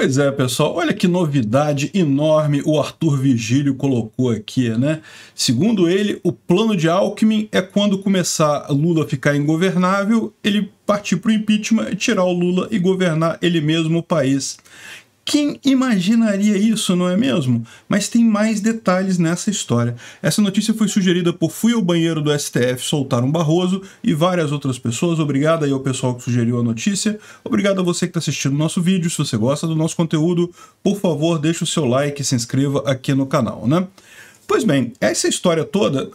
Pois é, pessoal, olha que novidade enorme o Arthur Vigílio colocou aqui, né? Segundo ele, o plano de Alckmin é quando começar Lula a ficar ingovernável, ele partir para o impeachment, tirar o Lula e governar ele mesmo o país. Quem imaginaria isso, não é mesmo? Mas tem mais detalhes nessa história. Essa notícia foi sugerida por Fui ao Banheiro do STF soltar um Barroso e várias outras pessoas. Obrigado aí ao pessoal que sugeriu a notícia. Obrigado a você que está assistindo o nosso vídeo. Se você gosta do nosso conteúdo, por favor, deixe o seu like e se inscreva aqui no canal, né? Pois bem, essa história toda,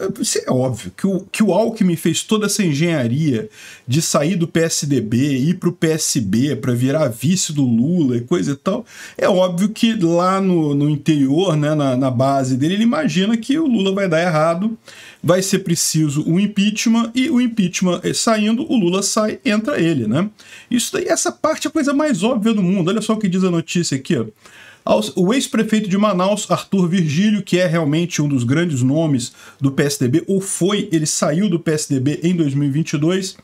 é óbvio que o, que o Alckmin fez toda essa engenharia de sair do PSDB, ir para o PSB, para virar vice do Lula e coisa e tal. É óbvio que lá no, no interior, né, na, na base dele, ele imagina que o Lula vai dar errado, vai ser preciso o um impeachment, e o impeachment eh, saindo, o Lula sai, entra ele, né? Isso daí, essa parte é a coisa mais óbvia do mundo. Olha só o que diz a notícia aqui, ó o ex-prefeito de Manaus, Arthur Virgílio, que é realmente um dos grandes nomes do PSDB, ou foi, ele saiu do PSDB em 2022.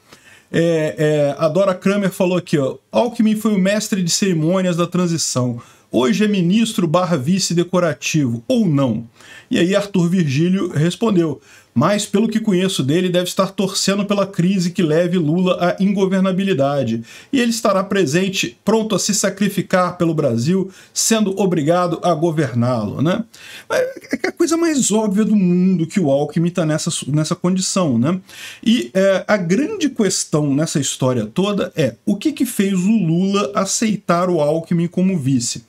É, é, a Dora Kramer falou aqui, ó, Alckmin foi o mestre de cerimônias da transição. Hoje é ministro barra vice decorativo, ou não? E aí Arthur Virgílio respondeu, mas pelo que conheço dele, deve estar torcendo pela crise que leve Lula à ingovernabilidade. E ele estará presente, pronto a se sacrificar pelo Brasil, sendo obrigado a governá-lo, né? É, é a coisa mais óbvia do mundo que o Alckmin está nessa, nessa condição, né? E é, a grande questão nessa história toda é o que, que fez o Lula aceitar o Alckmin como vice?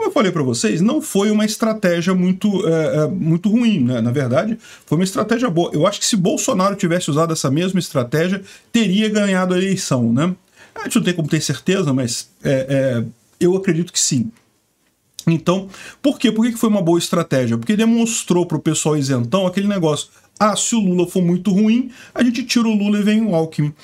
Como eu falei para vocês, não foi uma estratégia muito, é, é, muito ruim, né? na verdade, foi uma estratégia boa. Eu acho que se Bolsonaro tivesse usado essa mesma estratégia, teria ganhado a eleição, né? A gente não tem como ter certeza, mas é, é, eu acredito que sim. Então, por quê? Por que foi uma boa estratégia? Porque demonstrou para o pessoal isentão aquele negócio. Ah, se o Lula for muito ruim, a gente tira o Lula e vem o Alckmin.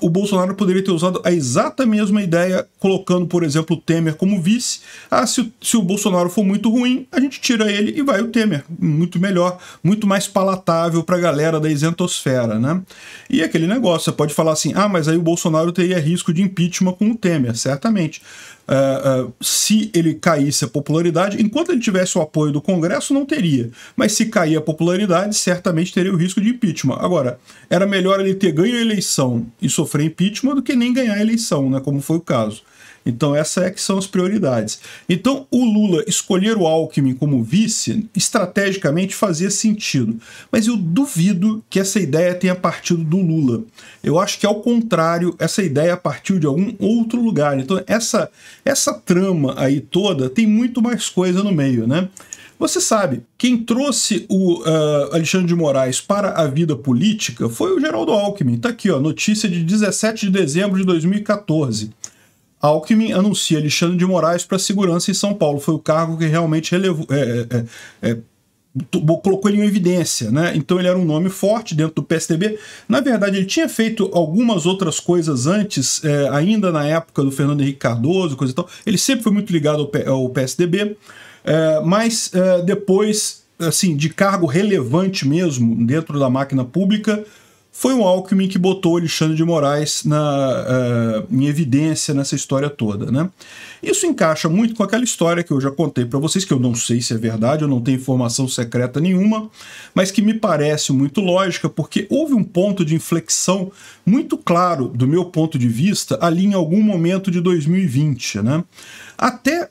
O Bolsonaro poderia ter usado a exata mesma ideia, colocando, por exemplo, o Temer como vice. Ah, se, se o Bolsonaro for muito ruim, a gente tira ele e vai o Temer. Muito melhor, muito mais palatável para a galera da isentosfera, né? E aquele negócio, você pode falar assim, ah, mas aí o Bolsonaro teria risco de impeachment com o Temer, certamente uh, uh, se ele caísse a popularidade, enquanto ele tivesse o apoio do Congresso, não teria. Mas se cair a popularidade, certamente teria o risco de impeachment. Agora, era melhor ele ter ganho a eleição e sofrer impeachment do que nem ganhar a eleição, né, como foi o caso. Então, essa é que são as prioridades. Então, o Lula escolher o Alckmin como vice, estrategicamente fazia sentido. Mas eu duvido que essa ideia tenha partido do Lula. Eu acho que, ao contrário, essa ideia partiu de algum outro lugar. Então, essa, essa trama aí toda tem muito mais coisa no meio, né? Você sabe, quem trouxe o uh, Alexandre de Moraes para a vida política foi o Geraldo Alckmin. Tá aqui, ó, notícia de 17 de dezembro de 2014. Alckmin anuncia Alexandre de Moraes para segurança em São Paulo. Foi o cargo que realmente é, é, é, é colocou ele em evidência, né? Então ele era um nome forte dentro do PSDB. Na verdade, ele tinha feito algumas outras coisas antes, é, ainda na época do Fernando Henrique Cardoso, coisa e tal. Ele sempre foi muito ligado ao, P ao PSDB, é, mas depois, assim, de cargo relevante mesmo dentro da máquina pública, foi o Alckmin que botou Alexandre de Moraes na, uh, em evidência nessa história toda. Né? Isso encaixa muito com aquela história que eu já contei para vocês, que eu não sei se é verdade, eu não tenho informação secreta nenhuma, mas que me parece muito lógica, porque houve um ponto de inflexão muito claro, do meu ponto de vista, ali em algum momento de 2020. Né? Até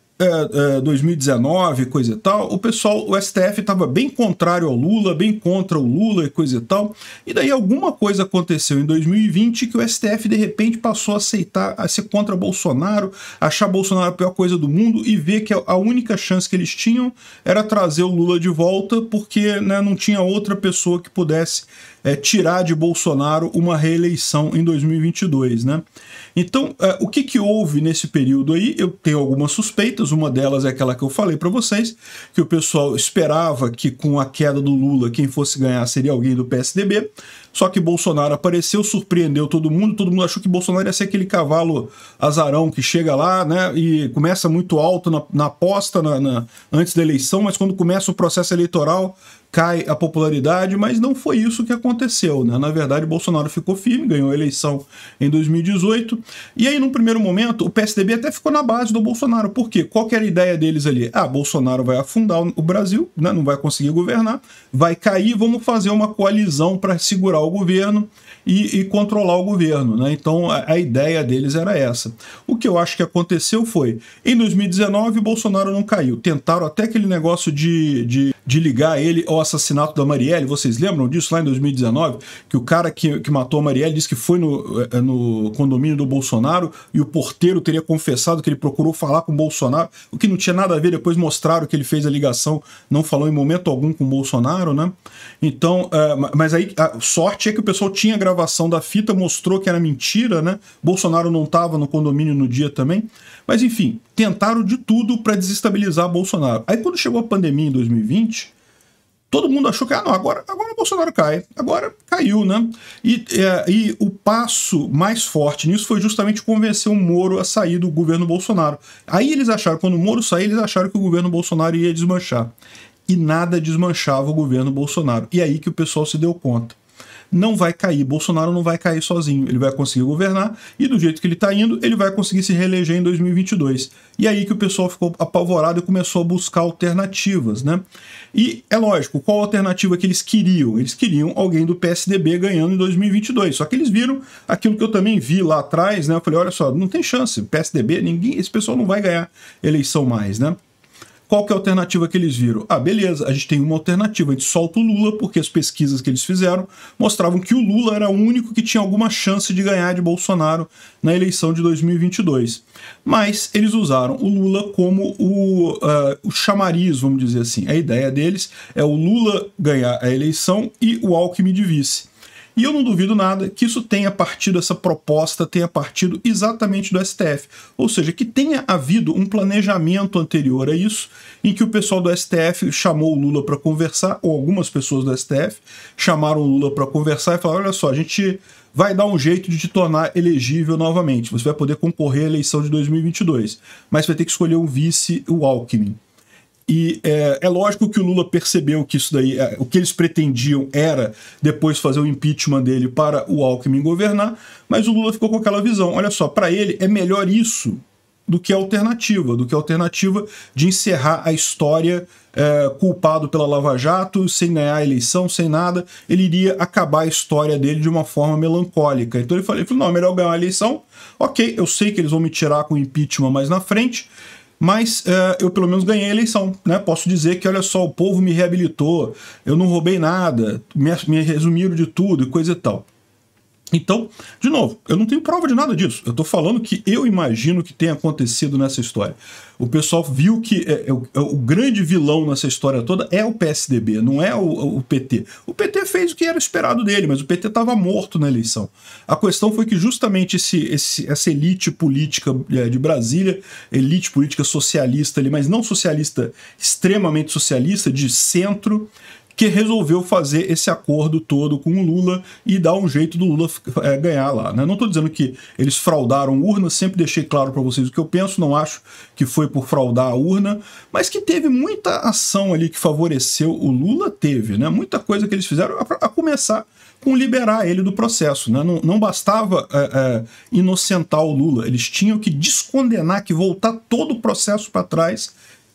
2019, é, é, coisa e tal, o pessoal, o STF estava bem contrário ao Lula, bem contra o Lula e coisa e tal. E daí alguma coisa aconteceu em 2020 que o STF de repente passou a aceitar, a ser contra Bolsonaro, achar Bolsonaro a pior coisa do mundo e ver que a única chance que eles tinham era trazer o Lula de volta porque né, não tinha outra pessoa que pudesse é, tirar de Bolsonaro uma reeleição em 2022, né? Então, é, o que, que houve nesse período aí? Eu tenho algumas suspeitas, uma delas é aquela que eu falei para vocês, que o pessoal esperava que com a queda do Lula quem fosse ganhar seria alguém do PSDB, só que Bolsonaro apareceu, surpreendeu todo mundo, todo mundo achou que Bolsonaro ia ser aquele cavalo azarão que chega lá, né? E começa muito alto na, na aposta na, na, antes da eleição, mas quando começa o processo eleitoral cai a popularidade, mas não foi isso que aconteceu, né? Na verdade, Bolsonaro ficou firme, ganhou a eleição em 2018, e aí, num primeiro momento, o PSDB até ficou na base do Bolsonaro, porque qual que era a ideia deles ali? Ah, Bolsonaro vai afundar o Brasil, né? não vai conseguir governar, vai cair, vamos fazer uma coalizão para segurar ao governo e, e controlar o governo. Né? Então a, a, ideia deles era essa. O que eu acho que aconteceu foi, em 2019, Bolsonaro não caiu. Tentaram até aquele negócio de, de, de ligar ele ao assassinato da Marielle. Vocês lembram disso lá em 2019? Que o cara que, que matou a Marielle disse que foi no, é, é, no condomínio do Bolsonaro e o porteiro teria confessado que ele procurou falar com o Bolsonaro, o que não tinha nada a ver, depois mostraram que ele fez a ligação, não falou em momento algum com o Bolsonaro, né? Então, é, mas aí a sorte é que o pessoal tinha gravado gravação da fita mostrou que era mentira, né? Bolsonaro não estava no condomínio no dia também. Mas enfim, tentaram de tudo para desestabilizar Bolsonaro. Aí quando chegou a pandemia em 2020, todo mundo achou que ah, não, agora, agora Bolsonaro cai. Agora caiu, né? E, é, e o passo mais forte nisso foi justamente convencer o Moro a sair do governo Bolsonaro. Aí eles acharam, quando o Moro saiu, eles acharam que o governo Bolsonaro ia desmanchar. E nada desmanchava o governo Bolsonaro. E é aí que o pessoal se deu conta não vai cair. Bolsonaro não vai cair sozinho. Ele vai conseguir governar e, do jeito que ele está indo, ele vai conseguir se reeleger em 2022. E aí que o pessoal ficou apavorado e começou a buscar alternativas, né? E é lógico, qual a alternativa que eles queriam? Eles queriam alguém do PSDB ganhando em 2022. Só que eles viram aquilo que eu também vi lá atrás, né? Eu falei, olha só, não tem chance. PSDB, ninguém, esse pessoal não vai ganhar eleição mais, né? Qual que é a alternativa que eles viram? Ah, beleza, a gente tem uma alternativa, a gente solta o Lula, porque as pesquisas que eles fizeram mostravam que o Lula era o único que tinha alguma chance de ganhar de Bolsonaro na eleição de 2022. Mas eles usaram o Lula como o, uh, o chamariz, vamos dizer assim. A ideia deles é o Lula ganhar a eleição e o Alckmin de vice. E eu não duvido nada que isso tenha partido, essa proposta tenha partido exatamente do STF. Ou seja, que tenha havido um planejamento anterior a isso, em que o pessoal do STF chamou o Lula para conversar, ou algumas pessoas do STF chamaram o Lula para conversar e falaram: olha só, a gente vai dar um jeito de te tornar elegível novamente. Você vai poder concorrer à eleição de 2022, mas vai ter que escolher um vice, o Alckmin. E é, é, lógico que o Lula percebeu que isso daí, é, o que eles pretendiam era depois fazer o impeachment dele para o Alckmin governar, mas o Lula ficou com aquela visão. Olha só, para ele é melhor isso do que a alternativa, do que a alternativa de encerrar a história é, culpado pela Lava Jato, sem ganhar a eleição, sem nada, ele iria acabar a história dele de uma forma melancólica. Então ele falou, ele falou não, é melhor ganhar a eleição, ok, eu sei que eles vão me tirar com o impeachment mais na frente, mas eh, eu pelo menos ganhei a eleição, né? Posso dizer que, olha só, o povo me reabilitou, eu não roubei nada, me, me resumiram de tudo e coisa e tal. Então, de novo, eu não tenho prova de nada disso. Eu estou falando que eu imagino que tenha acontecido nessa história. O pessoal viu que é, é, o, é, o, grande vilão nessa história toda é o PSDB, não é o, o PT. O PT fez o que era esperado dele, mas o PT estava morto na eleição. A questão foi que justamente esse, esse, essa elite política é, de Brasília, elite política socialista ali, mas não socialista, extremamente socialista, de centro, que resolveu fazer esse acordo todo com o Lula e dar um jeito do Lula é, ganhar lá. Né? Não estou dizendo que eles fraudaram urna, sempre deixei claro para vocês o que eu penso, não acho que foi por fraudar a urna, mas que teve muita ação ali que favoreceu o Lula, teve, né? muita coisa que eles fizeram, a, a começar com liberar ele do processo. Né? Não, não bastava é, é, inocentar o Lula, eles tinham que descondenar, que voltar todo o processo para trás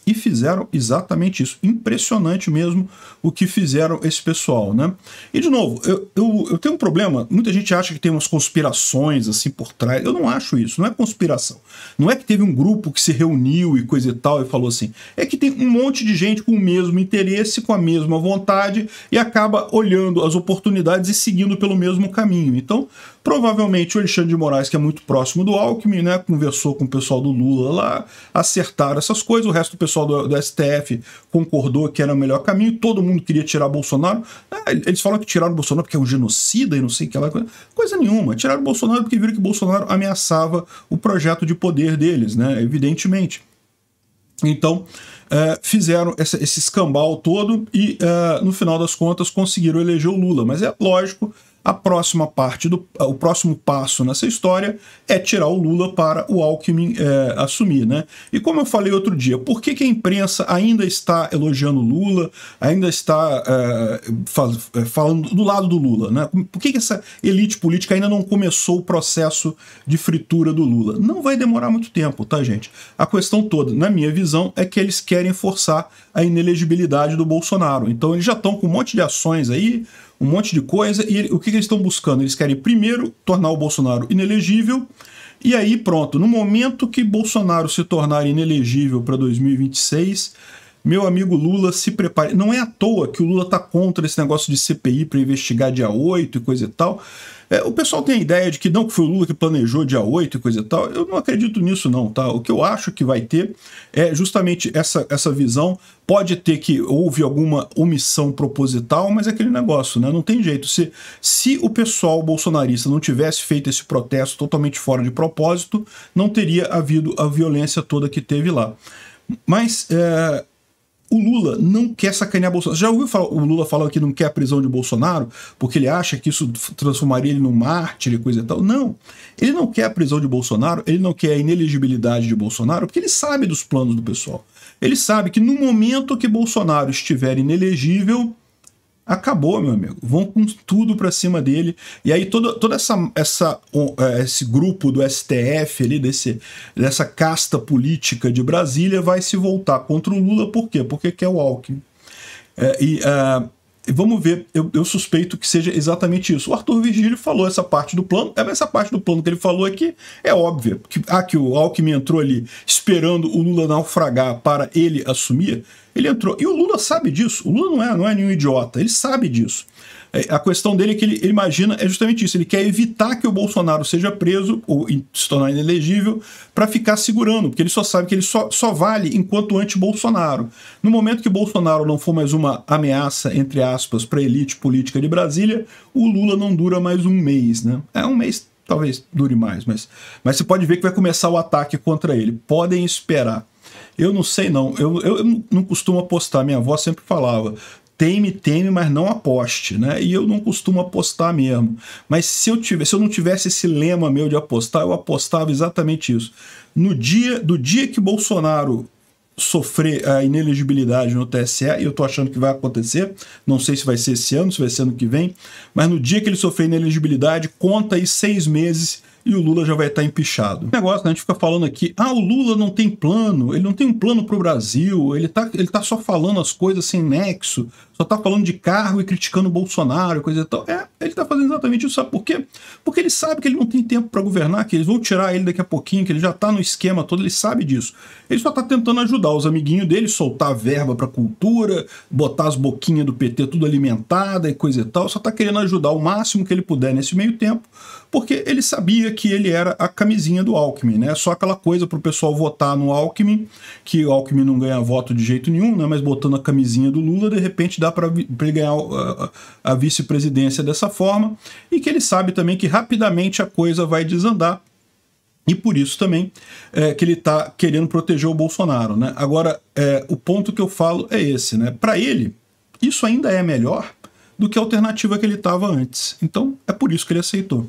e fizeram exatamente isso. Impressionante mesmo o que fizeram esse pessoal, né? E de novo, eu, eu, eu, tenho um problema. Muita gente acha que tem umas conspirações assim por trás. Eu não acho isso, não é conspiração. Não é que teve um grupo que se reuniu e coisa e tal e falou assim. É que tem um monte de gente com o mesmo interesse, com a mesma vontade e acaba olhando as oportunidades e seguindo pelo mesmo caminho. Então, Provavelmente o Alexandre de Moraes, que é muito próximo do Alckmin, né, conversou com o pessoal do Lula lá, acertaram essas coisas, o resto do pessoal pessoal do, do, STF concordou que era o melhor caminho, todo mundo queria tirar Bolsonaro. É, eles falam que tiraram Bolsonaro porque é um genocida e não sei o que lá. Coisa, nenhuma. Tiraram Bolsonaro porque viram que Bolsonaro ameaçava o projeto de poder deles, né? Evidentemente. Então, é, fizeram essa, esse escambau todo e, é, no final das contas, conseguiram eleger o Lula. Mas é lógico a próxima parte do o próximo passo nessa história é tirar o Lula para o Alckmin é, assumir, né? E como eu falei outro dia, por que, que a imprensa ainda está elogiando Lula, ainda está é, é, falando do lado do Lula, né? Por que, que essa elite política ainda não começou o processo de fritura do Lula? Não vai demorar muito tempo, tá, gente? A questão toda, na minha visão, é que eles querem forçar a inelegibilidade do Bolsonaro. Então eles já estão com um monte de ações aí, um monte de coisa. E o que, que eles estão buscando? Eles querem primeiro tornar o Bolsonaro inelegível. E aí, pronto, no momento que Bolsonaro se tornar inelegível para 2026, meu amigo Lula, se prepare. Não é à toa que o Lula está contra esse negócio de CPI para investigar dia 8 e coisa e tal. É, o pessoal tem a ideia de que não, que foi o Lula que planejou dia 8 e coisa e tal. Eu não acredito nisso, não, tá? O que eu acho que vai ter é justamente essa, essa visão. Pode ter que houve alguma omissão proposital, mas é aquele negócio, né? Não tem jeito. Se, se o pessoal bolsonarista não tivesse feito esse protesto totalmente fora de propósito, não teria havido a violência toda que teve lá. Mas. É o Lula não quer sacanear Bolsonaro. Já ouviu falar, o Lula falar que não quer a prisão de Bolsonaro porque ele acha que isso transformaria ele num mártir e coisa e tal? Não. Ele não quer a prisão de Bolsonaro, ele não quer a inelegibilidade de Bolsonaro, porque ele sabe dos planos do pessoal. Ele sabe que no momento que Bolsonaro estiver inelegível, acabou, meu amigo. Vão com tudo para cima dele. E aí todo, toda essa, essa é, esse grupo do STF ali desse dessa casta política de Brasília vai se voltar contra o Lula por quê? Porque quer o Alckmin. É, e uh, vamos ver, eu, eu, suspeito que seja exatamente isso. O Arthur Virgílio falou essa parte do plano, é, essa parte do plano que ele falou aqui é, é óbvia. Que, ah, que o Alckmin entrou ali esperando o Lula naufragar para ele assumir, ele entrou. E o Lula sabe disso, o Lula não é, não é nenhum idiota, ele sabe disso. É, a questão dele é que ele, ele imagina é justamente isso. Ele quer evitar que o Bolsonaro seja preso ou se tornar inelegível para ficar segurando, porque ele só sabe que ele só, só vale enquanto anti-Bolsonaro. No momento que Bolsonaro não for mais uma ameaça, entre aspas, para a elite política de Brasília, o Lula não dura mais um mês, né? É um mês talvez dure mais, mas, mas você pode ver que vai começar o ataque contra ele. Podem esperar. Eu não sei, não. Eu, eu, eu não costumo apostar. Minha avó sempre falava: teme, teme, mas não aposte, né? E eu não costumo apostar mesmo. Mas se eu, tivesse, se eu não tivesse esse lema meu de apostar, eu apostava exatamente isso. No dia, do dia que Bolsonaro sofrer a inelegibilidade no TSE, e eu tô achando que vai acontecer, não sei se vai ser esse ano, se vai ser ano que vem, mas no dia que ele sofrer inelegibilidade, conta aí seis meses e o Lula já vai estar empichado. Negócio, né? A gente fica falando aqui, ah, o Lula não tem plano, ele não tem um plano pro Brasil, ele tá, ele tá só falando as coisas sem nexo, só tá falando de carro e criticando o Bolsonaro, coisa e tal. É, ele tá fazendo exatamente isso, sabe por quê? Porque ele sabe que ele não tem tempo para governar, que eles vão tirar ele daqui a pouquinho, que ele já tá no esquema todo, ele sabe disso. Ele só tá tentando ajudar os amiguinhos dele, soltar verba pra cultura, botar as boquinhas do PT tudo alimentada e coisa e tal, só tá querendo ajudar o máximo que ele puder nesse meio tempo porque ele sabia que ele era a camisinha do Alckmin, né? Só aquela coisa para o pessoal votar no Alckmin, que o Alckmin não ganha voto de jeito nenhum, né? Mas botando a camisinha do Lula, de repente dá para ele ganhar a, a vice-presidência dessa forma, e que ele sabe também que rapidamente a coisa vai desandar. E por isso também é, que ele está querendo proteger o Bolsonaro, né? Agora, é, o ponto que eu falo é esse, né? Para ele, isso ainda é melhor do que a alternativa que ele estava antes. Então, é por isso que ele aceitou.